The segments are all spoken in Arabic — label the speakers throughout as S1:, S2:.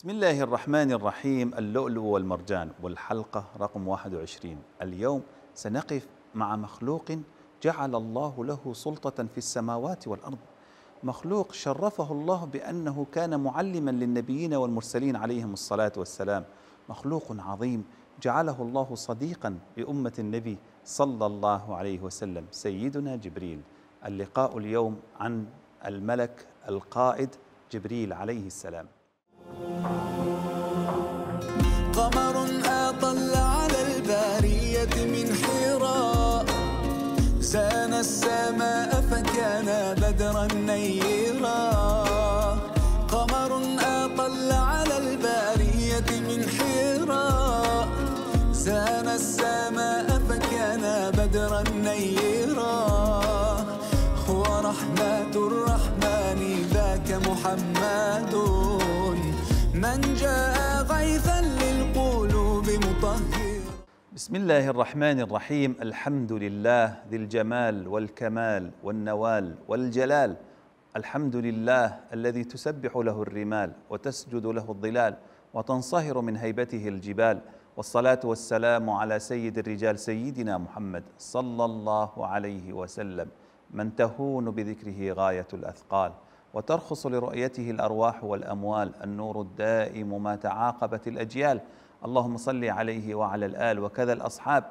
S1: بسم الله الرحمن الرحيم اللؤلؤ والمرجان والحلقة رقم 21 اليوم سنقف مع مخلوق جعل الله له سلطة في السماوات والأرض مخلوق شرفه الله بأنه كان معلما للنبيين والمرسلين عليهم الصلاة والسلام مخلوق عظيم جعله الله صديقا لأمة النبي صلى الله عليه وسلم سيدنا جبريل اللقاء اليوم عن الملك القائد جبريل عليه السلام
S2: النيرة قمر أطل على البارية من حيرة زان السماء فكان بدرا نيرا هو رحمة الرحمن ذاك محمد من جاء غيثا للقلوب مطهرا
S1: بسم الله الرحمن الرحيم الحمد لله ذي الجمال والكمال والنوال والجلال الحمد لله الذي تسبح له الرمال وتسجد له الظلال وتنصهر من هيبته الجبال والصلاة والسلام على سيد الرجال سيدنا محمد صلى الله عليه وسلم من تهون بذكره غاية الأثقال وترخص لرؤيته الأرواح والأموال النور الدائم ما تعاقبت الأجيال اللهم صل عليه وعلى الآل وكذا الأصحاب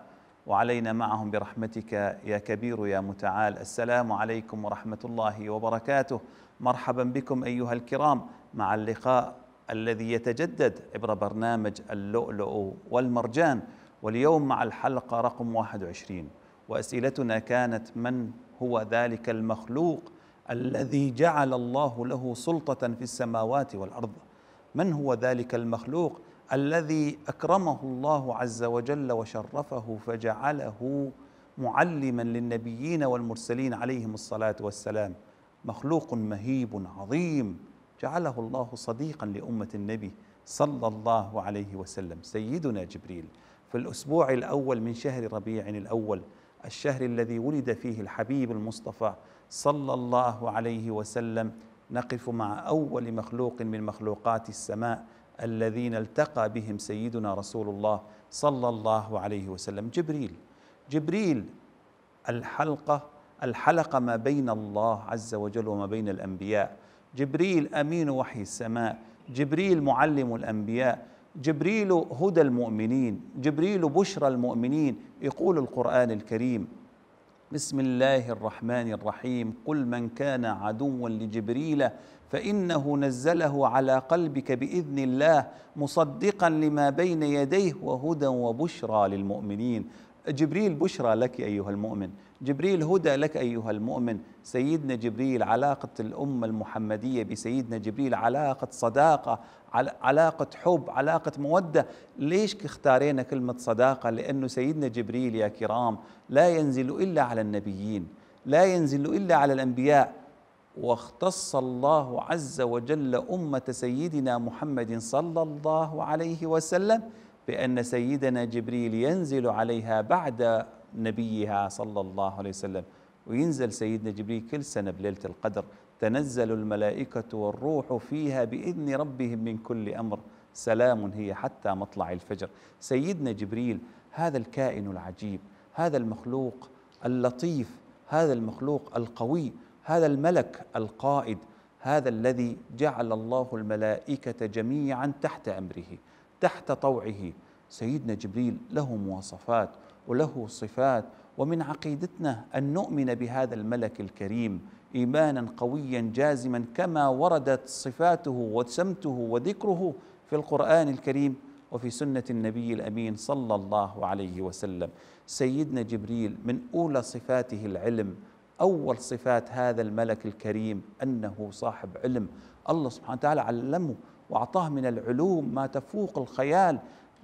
S1: وعلينا معهم برحمتك يا كبير يا متعال السلام عليكم ورحمة الله وبركاته مرحبا بكم أيها الكرام مع اللقاء الذي يتجدد عبر برنامج اللؤلؤ والمرجان واليوم مع الحلقة رقم 21 وأسئلتنا كانت من هو ذلك المخلوق الذي جعل الله له سلطة في السماوات والأرض من هو ذلك المخلوق الذي اكرمه الله عز وجل وشرفه فجعله معلما للنبيين والمرسلين عليهم الصلاه والسلام مخلوق مهيب عظيم جعله الله صديقا لامه النبي صلى الله عليه وسلم سيدنا جبريل في الاسبوع الاول من شهر ربيع الاول الشهر الذي ولد فيه الحبيب المصطفى صلى الله عليه وسلم نقف مع اول مخلوق من مخلوقات السماء الذين التقى بهم سيدنا رسول الله صلى الله عليه وسلم جبريل جبريل الحلقه الحلقه ما بين الله عز وجل وما بين الانبياء جبريل امين وحي السماء جبريل معلم الانبياء جبريل هدى المؤمنين جبريل بشرى المؤمنين يقول القران الكريم بسم الله الرحمن الرحيم قل من كان عدوا لجبريل فانه نزله على قلبك باذن الله مصدقا لما بين يديه وهدى وبشرى للمؤمنين جبريل بشرى لك أيها المؤمن جبريل هدى لك أيها المؤمن سيدنا جبريل علاقة الأمة المحمدية بسيدنا جبريل علاقة صداقة علاقة حب علاقة مودة ليش اختارينا كلمة صداقة لأنه سيدنا جبريل يا كرام لا ينزل إلا على النبيين لا ينزل إلا على الأنبياء واختص الله عز وجل أمة سيدنا محمد صلى الله عليه وسلم بأن سيدنا جبريل ينزل عليها بعد نبيها صلى الله عليه وسلم وينزل سيدنا جبريل كل سنة بليلة القدر تنزل الملائكة والروح فيها بإذن ربهم من كل أمر سلام هي حتى مطلع الفجر سيدنا جبريل هذا الكائن العجيب هذا المخلوق اللطيف هذا المخلوق القوي هذا الملك القائد هذا الذي جعل الله الملائكة جميعا تحت أمره تحت طوعه سيدنا جبريل له مواصفات وله صفات ومن عقيدتنا ان نؤمن بهذا الملك الكريم ايمانا قويا جازما كما وردت صفاته وسمته وذكره في القران الكريم وفي سنه النبي الامين صلى الله عليه وسلم سيدنا جبريل من اولى صفاته العلم اول صفات هذا الملك الكريم انه صاحب علم الله سبحانه وتعالى علمه واعطاه من العلوم ما تفوق الخيال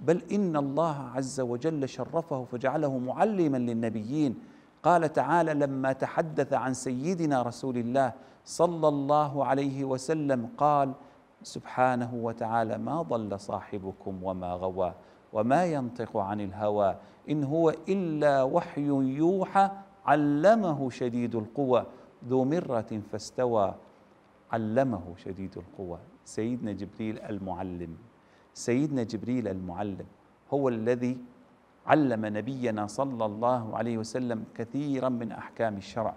S1: بل ان الله عز وجل شرفه فجعله معلما للنبيين قال تعالى لما تحدث عن سيدنا رسول الله صلى الله عليه وسلم قال سبحانه وتعالى ما ضل صاحبكم وما غوى وما ينطق عن الهوى ان هو الا وحي يوحى علمه شديد القوى ذو مره فاستوى علمه شديد القوى سيدنا جبريل المعلم سيدنا جبريل المعلم هو الذي علم نبينا صلى الله عليه وسلم كثيرا من احكام الشرع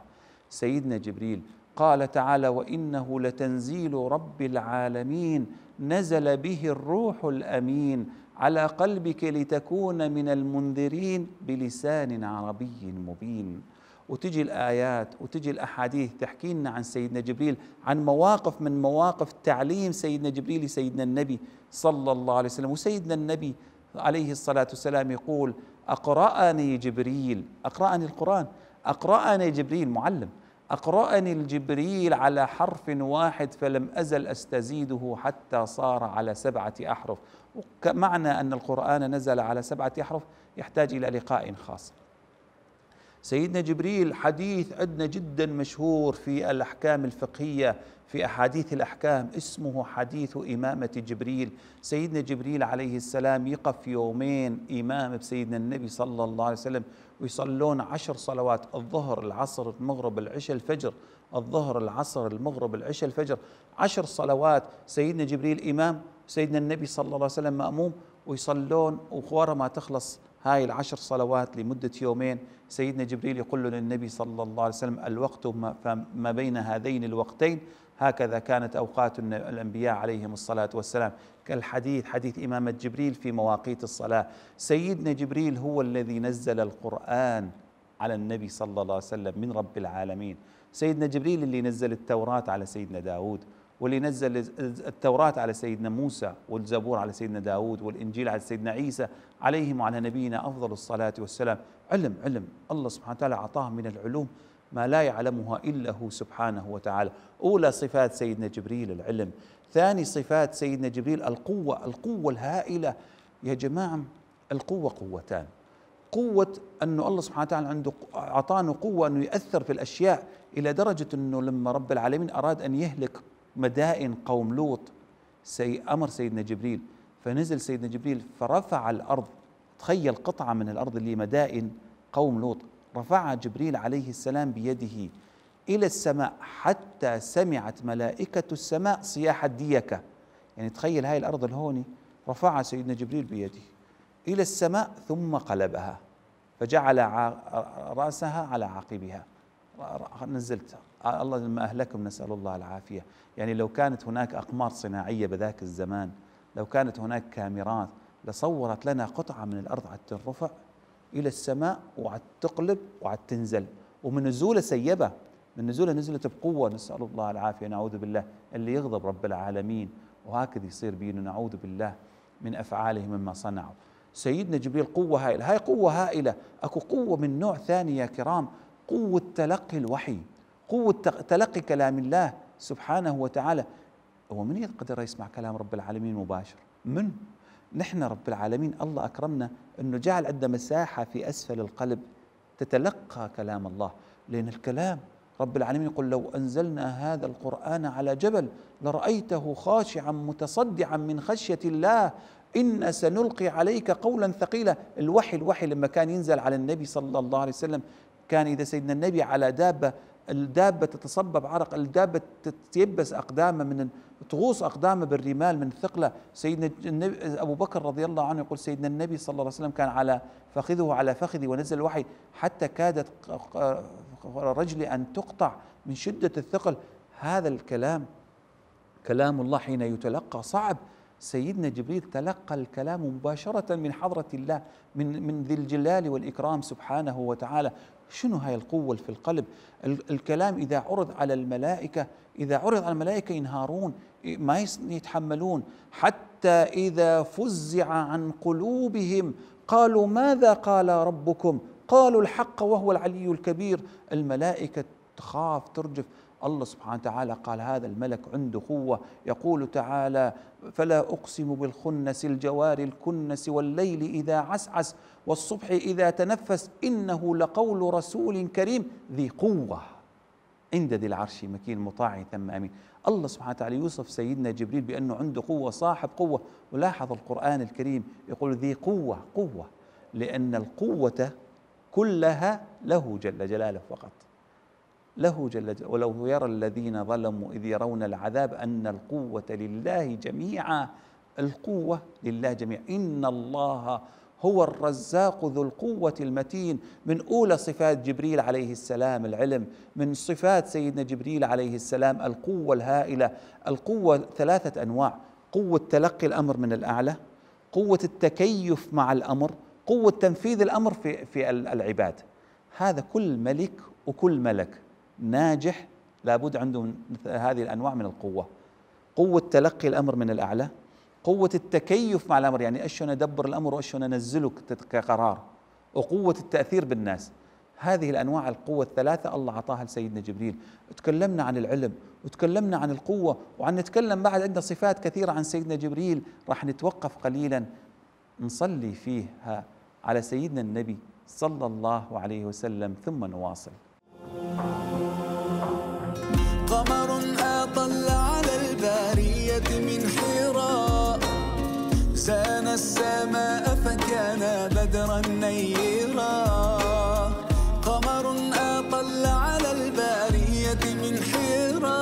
S1: سيدنا جبريل قال تعالى وانه لتنزيل رب العالمين نزل به الروح الامين على قلبك لتكون من المنذرين بلسان عربي مبين وتجي الآيات وتجي الأحاديث تحكي لنا عن سيدنا جبريل عن مواقف من مواقف تعليم سيدنا جبريل لسيدنا النبي صلى الله عليه وسلم وسيدنا النبي عليه الصلاة والسلام يقول أقرأني جبريل أقرأني القرآن أقرأني جبريل معلم أقرأني الجبريل على حرف واحد فلم أزل أستزيده حتى صار على سبعة أحرف معنى أن القرآن نزل على سبعة أحرف يحتاج إلى لقاء خاص سيدنا جبريل حديث عندنا جدا مشهور في الأحكام الفقهية في أحاديث الأحكام اسمه حديث إمامة جبريل سيدنا جبريل عليه السلام يقف يومين امام بسيدنا النبي صلى الله عليه وسلم ويصلون عشر صلوات الظهر العصر المغرب العشاء الفجر الظهر العصر المغرب العشاء الفجر عشر صلوات سيدنا جبريل إمام سيدنا النبي صلى الله عليه وسلم مأموم ويصلون وورا ما تخلص هاي العشر صلوات لمدة يومين سيدنا جبريل يقول للنبي صلى الله عليه وسلم الوقت ما بين هذين الوقتين هكذا كانت أوقات الأنبياء عليهم الصلاة والسلام كالحديث حديث إمامة جبريل في مواقيت الصلاة سيدنا جبريل هو الذي نزل القرآن على النبي صلى الله عليه وسلم من رب العالمين سيدنا جبريل اللي نزل التوراة على سيدنا داود واللي نزل التوراة على سيدنا موسى والزبور على سيدنا داود والإنجيل على سيدنا عيسى عليهم وعلى نبينا أفضل الصلاة والسلام علم علم الله سبحانه وتعالى أعطاه من العلوم ما لا يعلمها إلا هو سبحانه وتعالى أولى صفات سيدنا جبريل العلم ثاني صفات سيدنا جبريل القوة القوة الهائلة يا جماعة القوة قوتان قوة أنه الله سبحانه وتعالى عنده أعطانا قوة أنه يأثر في الأشياء إلى درجة أنه لما رب العالمين أراد أن يهلك مدائن قوم لوط سي امر سيدنا جبريل فنزل سيدنا جبريل فرفع الارض تخيل قطعه من الارض اللي مدائن قوم لوط رفعها جبريل عليه السلام بيده الى السماء حتى سمعت ملائكه السماء صياح الديكه يعني تخيل هاي الارض الهوني رفعها سيدنا جبريل بيده الى السماء ثم قلبها فجعل راسها على عقبها نزلتها الله لما أهلكم نسأل الله العافية يعني لو كانت هناك أقمار صناعية بذاك الزمان لو كانت هناك كاميرات لصورت لنا قطعة من الأرض على ترفع إلى السماء وعد تقلب وعد تنزل ومن نزولة سيبة من نزولة نزلت بقوة نسأل الله العافية نعوذ بالله اللي يغضب رب العالمين وهكذا يصير بينا نعوذ بالله من أفعاله مما صنعوا سيدنا جبريل قوة هائلة هاي قوة هائلة أكو قوة من نوع ثاني يا كرام قوة تلقي الوحي قوة تلقي كلام الله سبحانه وتعالى هو من يقدر يسمع كلام رب العالمين مباشر من نحن رب العالمين الله أكرمنا أنه جعل عندنا مساحة في أسفل القلب تتلقى كلام الله لأن الكلام رب العالمين يقول لو أنزلنا هذا القرآن على جبل لرأيته خاشعا متصدعا من خشية الله إن سنلقي عليك قولا ثقيلا الوحي الوحي لما كان ينزل على النبي صلى الله عليه وسلم كان إذا سيدنا النبي على دابة الدابة تتصبب عرق الدابة تتيبس أقدامه من تغوص أقدامه بالرمال من الثقلة سيدنا النبي أبو بكر رضي الله عنه يقول سيدنا النبي صلى الله عليه وسلم كان على فخذه على فخذي ونزل الوحي حتى كادت رجلي أن تقطع من شدة الثقل هذا الكلام كلام الله حين يتلقى صعب سيدنا جبريل تلقى الكلام مباشرة من حضرة الله من من ذي الجلال والإكرام سبحانه وتعالى شنو هاي القوة في القلب الكلام إذا عرض على الملائكة إذا عرض على الملائكة ينهارون ما يتحملون حتى إذا فزع عن قلوبهم قالوا ماذا قال ربكم قالوا الحق وهو العلي الكبير الملائكة تخاف ترجف الله سبحانه وتعالى قال هذا الملك عنده قوة يقول تعالى فلا أقسم بالخنس الجوار الكنس والليل إذا عسعس والصبح إذا تنفس إنه لقول رسول كريم ذي قوة عند ذي العرش مكين مطاع ثم أمين الله سبحانه وتعالى يوصف سيدنا جبريل بأنه عنده قوة صاحب قوة ولاحظ القرآن الكريم يقول ذي قوة قوة لأن القوة كلها له جل جلاله فقط له جل جلاله ولو يرى الذين ظلموا إذ يرون العذاب أن القوة لله جميعا القوة لله جميعا إن الله هو الرزاق ذو القوة المتين من أولى صفات جبريل عليه السلام العلم من صفات سيدنا جبريل عليه السلام القوة الهائلة القوة ثلاثة أنواع قوة تلقي الأمر من الأعلى قوة التكيف مع الأمر قوة تنفيذ الأمر في, في العباد هذا كل ملك وكل ملك ناجح لابد عنده مثل هذه الانواع من القوه قوه تلقي الامر من الاعلى قوه التكيف مع الامر يعني ايش ادبر الامر وايش انزله كقرار وقوه التاثير بالناس هذه الانواع القوه الثلاثه الله اعطاها لسيدنا جبريل تكلمنا عن العلم وتكلمنا عن القوه وعن نتكلم بعد عندنا صفات كثيره عن سيدنا جبريل راح نتوقف قليلا نصلي فيها على سيدنا النبي صلى الله عليه وسلم ثم نواصل
S2: سان السماء فكان بدرا نيرا قمر أطل على البارية من حيرا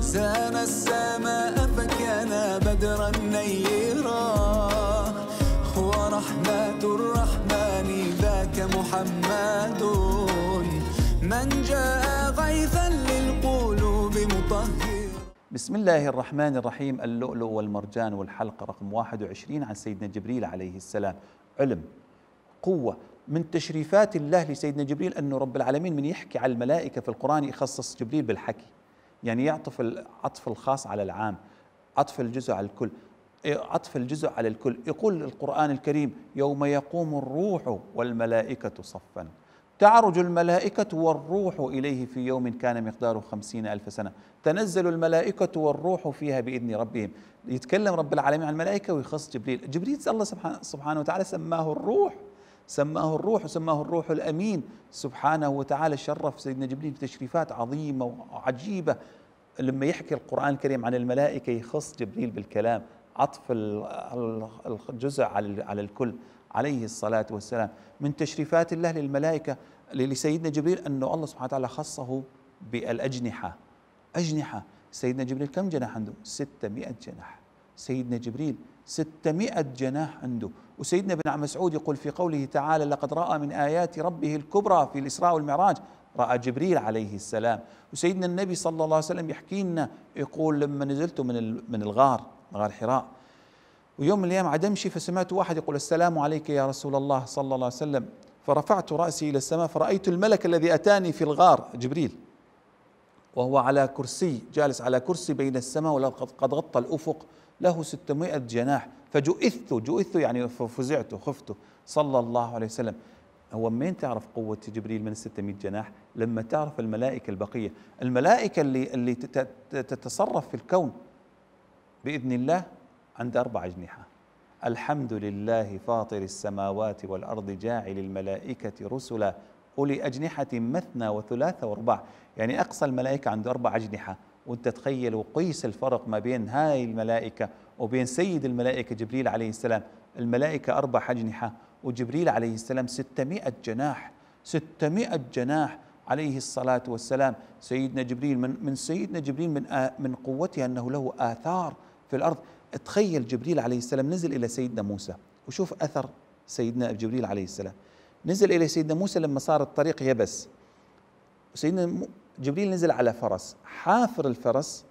S2: زان السماء فكان بدرا نيرا هو رحمة الرحمن ذاك محمد من جاء غيثا للقلوب مطهرا
S1: بسم الله الرحمن الرحيم اللؤلؤ والمرجان والحلقة رقم 21 عن سيدنا جبريل عليه السلام علم قوة من تشريفات الله لسيدنا جبريل أنه رب العالمين من يحكي على الملائكة في القرآن يخصص جبريل بالحكي يعني يعطف العطف الخاص على العام عطف الجزء على الكل إيه، عطف الجزء على الكل يقول القرآن الكريم يوم يقوم الروح والملائكة صفا تعرج الملائكة والروح إليه في يوم كان مقداره خمسين ألف سنة تنزل الملائكة والروح فيها بإذن ربهم يتكلم رب العالمين عن الملائكة ويخص جبريل جبريل الله سبحانه وتعالى سماه الروح سماه الروح وسماه الروح الأمين سبحانه وتعالى شرف سيدنا جبريل بتشريفات عظيمة وعجيبة لما يحكي القرآن الكريم عن الملائكة يخص جبريل بالكلام عطف الجزء على الكل عليه الصلاة والسلام من تشريفات الله للملائكة لسيدنا جبريل أنه الله سبحانه وتعالى خصه بالأجنحة أجنحة سيدنا جبريل كم جناح عنده؟ 600 جناح سيدنا جبريل 600 جناح عنده وسيدنا ابن مسعود يقول في قوله تعالى لقد رأى من آيات ربه الكبرى في الإسراء والمعراج رأى جبريل عليه السلام وسيدنا النبي صلى الله عليه وسلم يحكي لنا يقول لما نزلت من من الغار غار حراء ويوم من الايام عاد امشي فسمعت واحد يقول السلام عليك يا رسول الله صلى الله عليه وسلم فرفعت راسي الى السماء فرايت الملك الذي اتاني في الغار جبريل وهو على كرسي جالس على كرسي بين السماء وقد غطى الافق له 600 جناح فجؤثت جؤثت يعني فزعت خفت صلى الله عليه وسلم هو من تعرف قوة جبريل من 600 جناح لما تعرف الملائكة البقية الملائكة اللي, اللي تتصرف في الكون بإذن الله عنده أربع أجنحة الحمد لله فاطر السماوات والأرض جاعل الملائكة رسلا أولي أجنحة مثنى وثلاثة وأرباع يعني أقصى الملائكة عنده أربع أجنحة وانت تخيل وقيس الفرق ما بين هاي الملائكة وبين سيد الملائكة جبريل عليه السلام الملائكة أربع أجنحة وجبريل عليه السلام 600 جناح 600 جناح عليه الصلاة والسلام سيدنا جبريل من, من سيدنا جبريل من, آه من قوته أنه له آثار في الأرض تخيل جبريل عليه السلام نزل إلى سيدنا موسى وشوف أثر سيدنا جبريل عليه السلام نزل إلى سيدنا موسى لما صار الطريق يبس سيدنا جبريل نزل على فرس حافر الفرس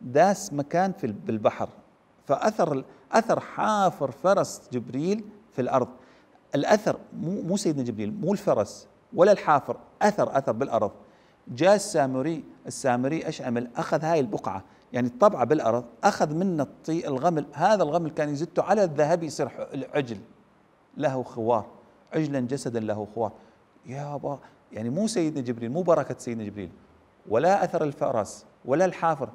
S1: داس مكان في البحر فأثر أثر حافر فرس جبريل في الأرض الأثر مو, مو سيدنا جبريل مو الفرس ولا الحافر أثر أثر بالأرض جاء السامري السامري أشعمل أخذ هاي البقعة يعني الطبعة بالأرض أخذ منا الطي الغمل هذا الغمل كان يزته على الذهب يصير عجل له خوار عجلا جسدا له خوار يا با يعني مو سيدنا جبريل مو بركة سيدنا جبريل ولا أثر الفرس ولا الحافر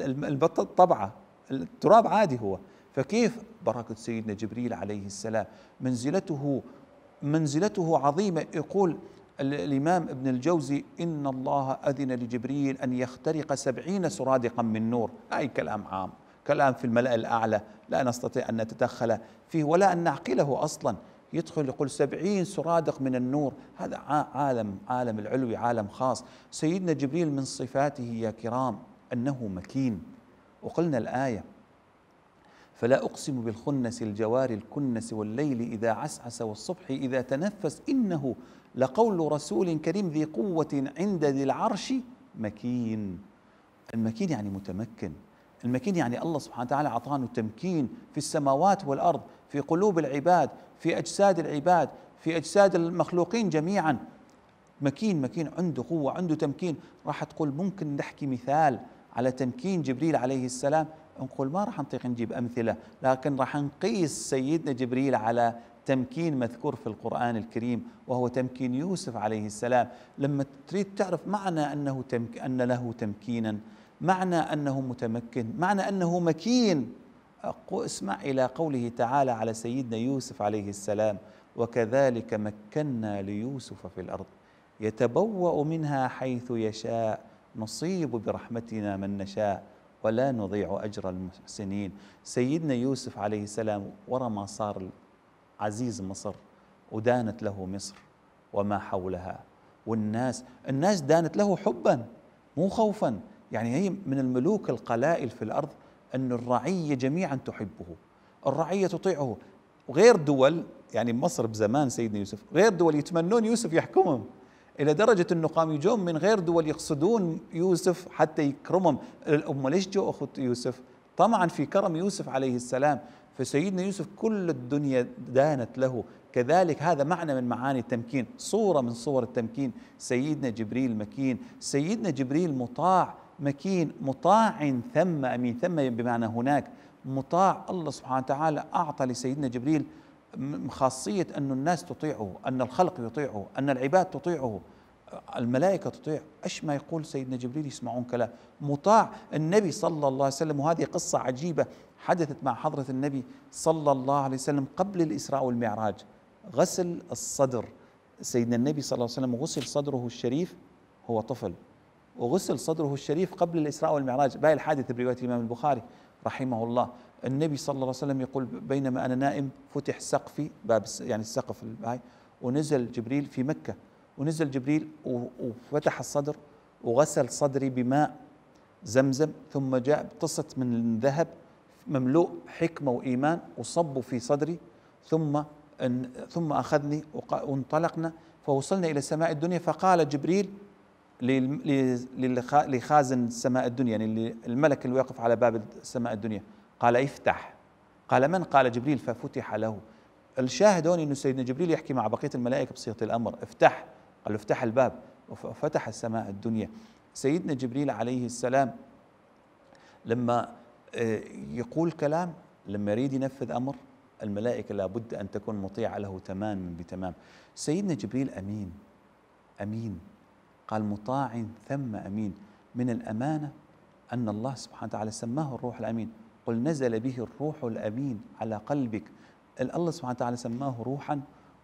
S1: البط طبعة التراب عادي هو فكيف بركة سيدنا جبريل عليه السلام منزلته منزلته عظيمة يقول الإمام ابن الجوزي إن الله أذن لجبريل أن يخترق سبعين سرادقا من نور أي كلام عام كلام في الملأ الأعلى لا نستطيع أن نتدخل فيه ولا أن نعقله أصلا يدخل يقول سبعين سرادق من النور هذا عالم عالم العلوي عالم خاص سيدنا جبريل من صفاته يا كرام أنه مكين وقلنا الآية فلا أقسم بالخنس الجوار الكنس والليل إذا عسعس والصبح إذا تنفس إنه لقول رسول كريم ذي قوة عند ذي العرش مكين المكين يعني متمكن المكين يعني الله سبحانه وتعالى أعطانا تمكين في السماوات والأرض في قلوب العباد في أجساد العباد في أجساد المخلوقين جميعا مكين مكين عنده قوة عنده تمكين راح تقول ممكن نحكي مثال على تمكين جبريل عليه السلام نقول ما راح نطيق نجيب أمثلة لكن راح نقيس سيدنا جبريل على تمكين مذكور في القرآن الكريم وهو تمكين يوسف عليه السلام لما تريد تعرف معنى أنه تمك أن له تمكينا معنى أنه متمكن معنى أنه مكين اسمع إلى قوله تعالى على سيدنا يوسف عليه السلام وكذلك مكنا ليوسف في الأرض يتبوأ منها حيث يشاء نصيب برحمتنا من نشاء ولا نضيع أجر المحسنين سيدنا يوسف عليه السلام ورا ما صار عزيز مصر ودانت له مصر وما حولها والناس الناس دانت له حبا مو خوفا يعني هي من الملوك القلائل في الأرض أن الرعية جميعا تحبه الرعية تطيعه غير دول يعني مصر بزمان سيدنا يوسف غير دول يتمنون يوسف يحكمهم الى درجه انه قام يجون من غير دول يقصدون يوسف حتى يكرمهم الام ليش جو اخت يوسف طمعا في كرم يوسف عليه السلام فسيدنا يوسف كل الدنيا دانت له كذلك هذا معنى من معاني التمكين صورة من صور التمكين سيدنا جبريل مكين سيدنا جبريل مطاع مكين مطاع ثم أمين ثم بمعنى هناك مطاع الله سبحانه وتعالى أعطى لسيدنا جبريل خاصية أن الناس تطيعه أن الخلق يطيعه أن العباد تطيعه الملائكة تطيع إيش ما يقول سيدنا جبريل يسمعون كلام مطاع النبي صلى الله عليه وسلم وهذه قصة عجيبة حدثت مع حضرة النبي صلى الله عليه وسلم قبل الإسراء والمعراج غسل الصدر سيدنا النبي صلى الله عليه وسلم غسل صدره الشريف هو طفل وغسل صدره الشريف قبل الإسراء والمعراج باقي الحادث برواية الإمام البخاري رحمه الله النبي صلى الله عليه وسلم يقول بينما انا نائم فتح سقفي باب يعني السقف هاي ونزل جبريل في مكه ونزل جبريل وفتح الصدر وغسل صدري بماء زمزم ثم جاء بطصة من ذهب مملوء حكمة وإيمان وصبوا في صدري ثم إن ثم أخذني وانطلقنا فوصلنا إلى سماء الدنيا فقال جبريل لخازن سماء الدنيا يعني الملك اللي واقف على باب سماء الدنيا قال افتح قال من قال جبريل ففتح له الشاهد هون انه سيدنا جبريل يحكي مع بقيه الملائكه بصيغه الامر افتح قال له افتح الباب وفتح السماء الدنيا سيدنا جبريل عليه السلام لما آه، يقول كلام لما يريد ينفذ امر الملائكه لابد ان تكون مطيعه له تماما بتمام سيدنا جبريل امين امين قال مطاع ثم امين من الامانه ان الله سبحانه وتعالى سماه الروح الامين قل نزل به الروح الأمين على قلبك الله سبحانه وتعالى سماه روحا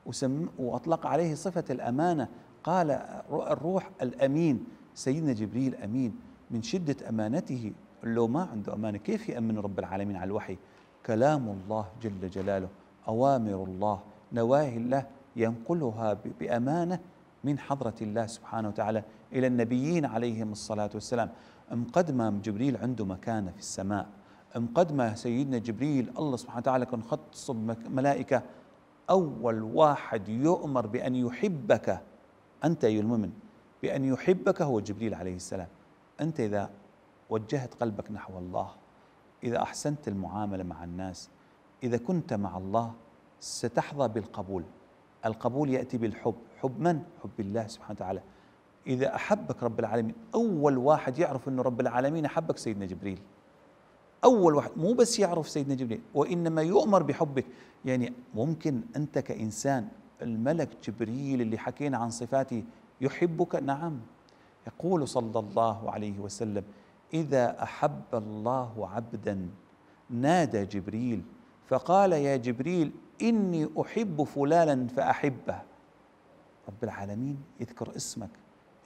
S1: وسم وأطلق عليه صفة الأمانة قال الروح الأمين سيدنا جبريل أمين من شدة أمانته لو ما عنده أمانة كيف يأمن رب العالمين على الوحي كلام الله جل جلاله أوامر الله نواهي الله ينقلها بأمانة من حضرة الله سبحانه وتعالى إلى النبيين عليهم الصلاة والسلام أم ما جبريل عنده مكانة في السماء مقدمة سيدنا جبريل الله سبحانه وتعالى كان خط صب ملائكة أول واحد يؤمر بأن يحبك أنت أيها المؤمن بأن يحبك هو جبريل عليه السلام أنت إذا وجهت قلبك نحو الله إذا أحسنت المعاملة مع الناس إذا كنت مع الله ستحظى بالقبول القبول يأتي بالحب حب من؟ حب الله سبحانه وتعالى إذا أحبك رب العالمين أول واحد يعرف أن رب العالمين أحبك سيدنا جبريل أول واحد مو بس يعرف سيدنا جبريل وإنما يؤمر بحبك يعني ممكن أنت كإنسان الملك جبريل اللي حكينا عن صفاته يحبك نعم يقول صلى الله عليه وسلم إذا أحب الله عبدا نادى جبريل فقال يا جبريل إني أحب فلانا فأحبه رب العالمين يذكر اسمك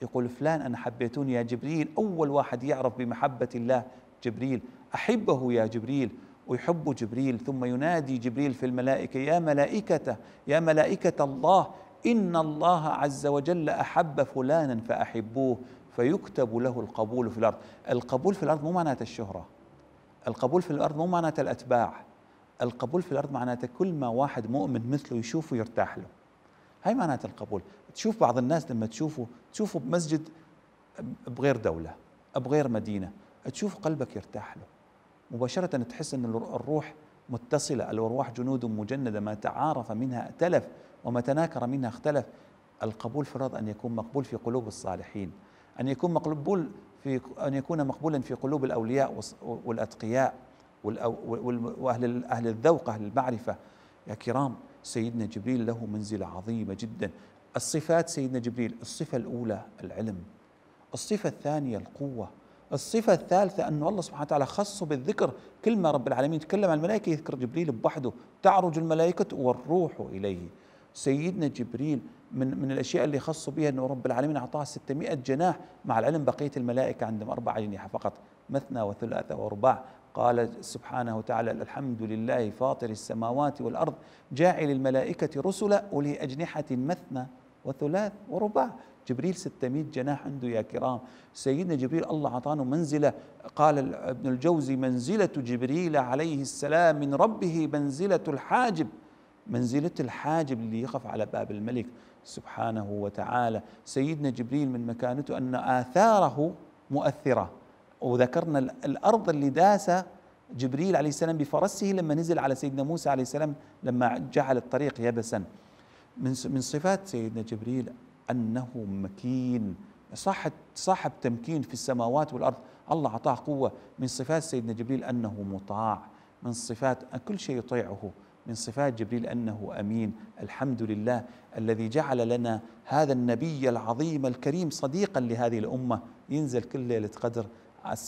S1: يقول فلان أنا حبيتوني يا جبريل أول واحد يعرف بمحبة الله جبريل احبه يا جبريل ويحب جبريل ثم ينادي جبريل في الملائكه يا ملائكته يا ملائكه الله ان الله عز وجل احب فلانا فاحبوه فيكتب له القبول في الارض القبول في الارض مو معناته الشهره القبول في الارض مو معناته الاتباع القبول في الارض معناته كل ما واحد مؤمن مثله يشوفه يرتاح له هاي معناته القبول تشوف بعض الناس لما تشوفه تشوفه بمسجد بغير دوله بغير مدينه تشوف قلبك يرتاح له مباشرة تحس أن الروح متصلة الأرواح جنود مجندة ما تعارف منها ائتلف وما تناكر منها اختلف القبول في الأرض أن يكون مقبول في قلوب الصالحين أن يكون مقبول في أن يكون مقبولا في قلوب الأولياء والأتقياء وأهل أهل الذوق أهل المعرفة يا كرام سيدنا جبريل له منزلة عظيمة جدا الصفات سيدنا جبريل الصفة الأولى العلم الصفة الثانية القوة الصفة الثالثة أن الله سبحانه وتعالى خصه بالذكر كل ما رب العالمين تكلم عن الملائكة يذكر جبريل بوحده تعرج الملائكة والروح إليه سيدنا جبريل من من الاشياء اللي خصوا بها انه رب العالمين اعطاه 600 جناح مع العلم بقيه الملائكه عندهم اربع اجنحه فقط مثنى وثلاثه ورباع قال سبحانه وتعالى الحمد لله فاطر السماوات والارض جاعل الملائكه رسلا اولي اجنحه مثنى وثلاث ورباع جبريل 600 جناح عنده يا كرام سيدنا جبريل الله عطانه منزلة قال ابن الجوزي منزلة جبريل عليه السلام من ربه منزلة الحاجب منزلة الحاجب اللي يقف على باب الملك سبحانه وتعالى سيدنا جبريل من مكانته أن آثاره مؤثرة وذكرنا الأرض اللي داس جبريل عليه السلام بفرسه لما نزل على سيدنا موسى عليه السلام لما جعل الطريق يبسا من من صفات سيدنا جبريل أنه مكين صاحب, صاحب تمكين في السماوات والأرض الله أعطاه قوة من صفات سيدنا جبريل أنه مطاع من صفات كل شيء يطيعه من صفات جبريل انه امين الحمد لله الذي جعل لنا هذا النبي العظيم الكريم صديقا لهذه الامه ينزل كل ليله قدر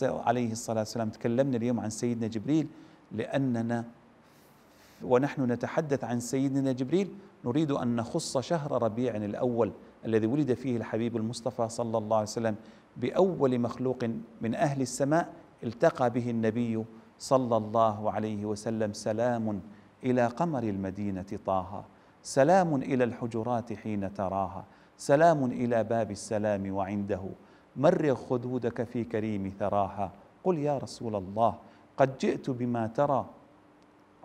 S1: عليه الصلاه والسلام تكلمنا اليوم عن سيدنا جبريل لاننا ونحن نتحدث عن سيدنا جبريل نريد ان نخص شهر ربيع الاول الذي ولد فيه الحبيب المصطفى صلى الله عليه وسلم باول مخلوق من اهل السماء التقى به النبي صلى الله عليه وسلم سلام الى قمر المدينه طه سلام الى الحجرات حين تراها سلام الى باب السلام وعنده مرغ خدودك في كريم ثراها قل يا رسول الله قد جئت بما ترى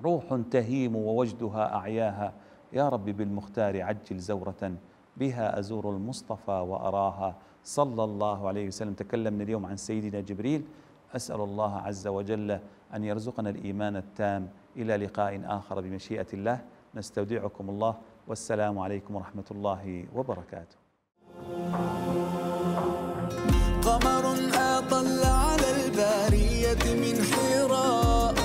S1: روح تهيم ووجدها اعياها يا رب بالمختار عجل زوره بها أزور المصطفى وأراها صلى الله عليه وسلم تكلمنا اليوم عن سيدنا جبريل أسأل الله عز وجل أن يرزقنا الإيمان التام إلى لقاء آخر بمشيئة الله نستودعكم الله والسلام عليكم ورحمة الله وبركاته
S2: قمر أطل على البارية من حراء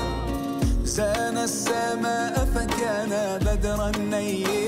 S2: زان السماء فكان بدرا نيرا